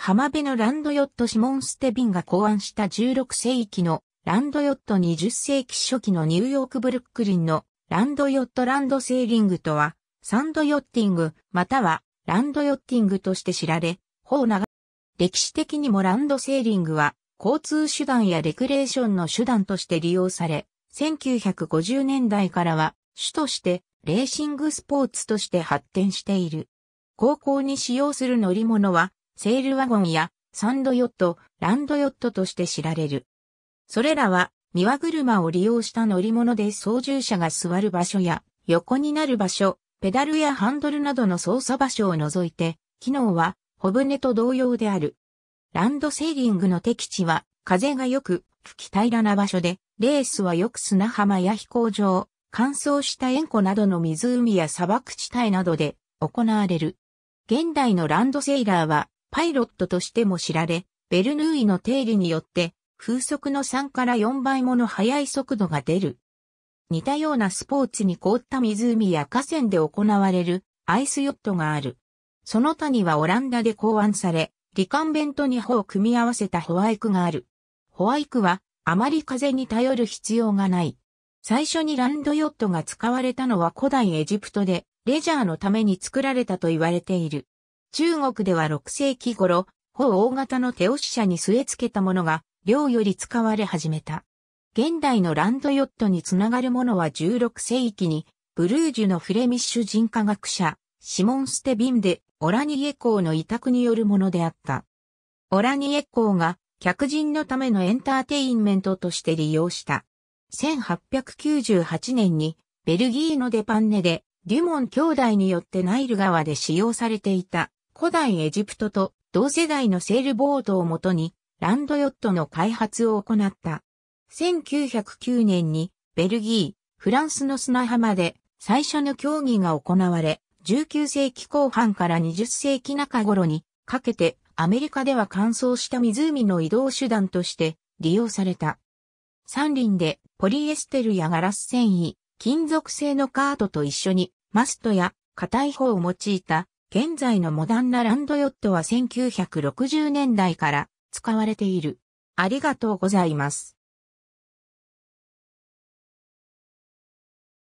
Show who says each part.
Speaker 1: 浜辺のランドヨットシモン・ステビンが考案した16世紀のランドヨット20世紀初期のニューヨークブルックリンのランドヨットランドセーリングとは、サンドヨッティングまたはランドヨッティングとして知られ、方長。歴史的にもランドセーリングは交通手段やレクレーションの手段として利用され、1950年代からは主としてレーシングスポーツとして発展している。高校に使用する乗り物はセールワゴンやサンドヨット、ランドヨットとして知られる。それらは、三輪車を利用した乗り物で操縦者が座る場所や、横になる場所、ペダルやハンドルなどの操作場所を除いて、機能は、小舟と同様である。ランドセーリングの敵地は、風がよく、吹き平らな場所で、レースはよく砂浜や飛行場、乾燥した塩湖などの湖や砂漠地帯などで行われる。現代のランドセイラーはパイロットとしても知られ、ベルヌーイの定理によって風速の3から4倍もの速い速度が出る。似たようなスポーツに凍った湖や河川で行われるアイスヨットがある。その他にはオランダで考案され、リカンベントに歩を組み合わせたホワイクがある。ホワイクはあまり風に頼る必要がない。最初にランドヨットが使われたのは古代エジプトで、レジャーのために作られたと言われている。中国では6世紀頃、法大型の手押し車に据え付けたものが、量より使われ始めた。現代のランドヨットにつながるものは16世紀に、ブルージュのフレミッシュ人科学者、シモン・ステビンで、オラニエ港の委託によるものであった。オラニエ港が、客人のためのエンターテインメントとして利用した。1898年に、ベルギーのデパンネで、デュモン兄弟によってナイル川で使用されていた古代エジプトと同世代のセールボートをもとにランドヨットの開発を行った。1909年にベルギー、フランスの砂浜で最初の競技が行われ、19世紀後半から20世紀中頃にかけてアメリカでは乾燥した湖の移動手段として利用された。山林でポリエステルやガラス繊維、金属製のカートと一緒にマストや硬い方を用いた現在のモダンなランドヨットは1960年代から使われている。ありがとうございます。